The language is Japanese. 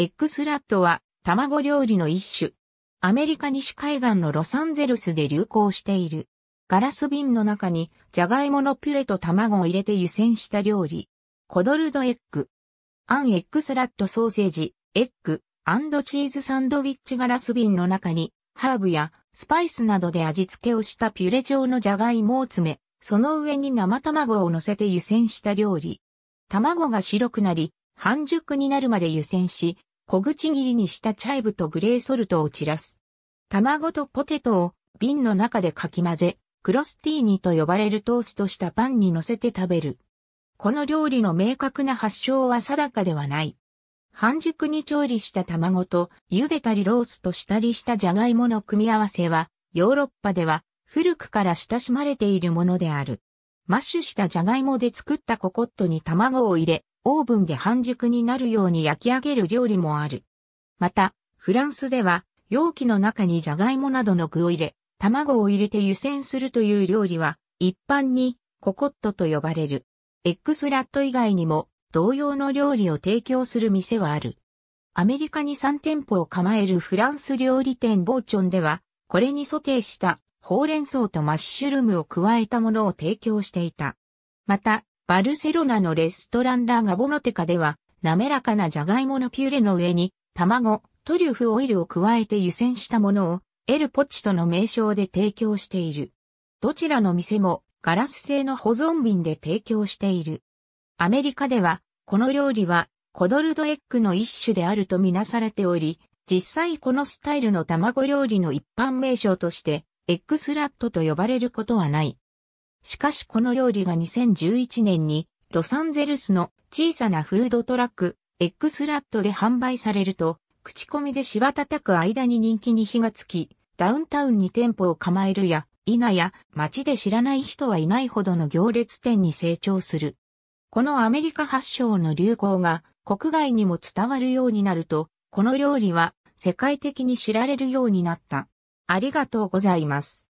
エッグスラットは卵料理の一種。アメリカ西海岸のロサンゼルスで流行している。ガラス瓶の中にジャガイモのピュレと卵を入れて湯煎した料理。コドルドエッグ。アンエッグスラットソーセージ、エッグ、チーズサンドウィッチガラス瓶の中にハーブやスパイスなどで味付けをしたピュレ状のジャガイモを詰め、その上に生卵を乗せて湯煎した料理。卵が白くなり、半熟になるまで湯煎し、小口切りにしたチャイブとグレーソルトを散らす。卵とポテトを瓶の中でかき混ぜ、クロスティーニと呼ばれるトーストしたパンに乗せて食べる。この料理の明確な発祥は定かではない。半熟に調理した卵と茹でたりローストしたりしたじゃがいもの組み合わせは、ヨーロッパでは古くから親しまれているものである。マッシュしたじゃがいもで作ったココットに卵を入れ、オーブンで半熟になるように焼き上げる料理もある。また、フランスでは、容器の中にジャガイモなどの具を入れ、卵を入れて湯煎するという料理は、一般にココットと呼ばれる。エックスラット以外にも同様の料理を提供する店はある。アメリカに3店舗を構えるフランス料理店ボーチョンでは、これにソテーしたほうれん草とマッシュルームを加えたものを提供していた。また、バルセロナのレストランラガボノテカでは、滑らかなジャガイモのピューレの上に、卵、トリュフオイルを加えて湯煎したものを、エルポチとの名称で提供している。どちらの店もガラス製の保存瓶で提供している。アメリカでは、この料理はコドルドエッグの一種であるとみなされており、実際このスタイルの卵料理の一般名称として、エッグスラットと呼ばれることはない。しかしこの料理が2011年にロサンゼルスの小さなフードトラック X ラットで販売されると、口コミでしたたく間に人気に火がつき、ダウンタウンに店舗を構えるや、否や街で知らない人はいないほどの行列店に成長する。このアメリカ発祥の流行が国外にも伝わるようになると、この料理は世界的に知られるようになった。ありがとうございます。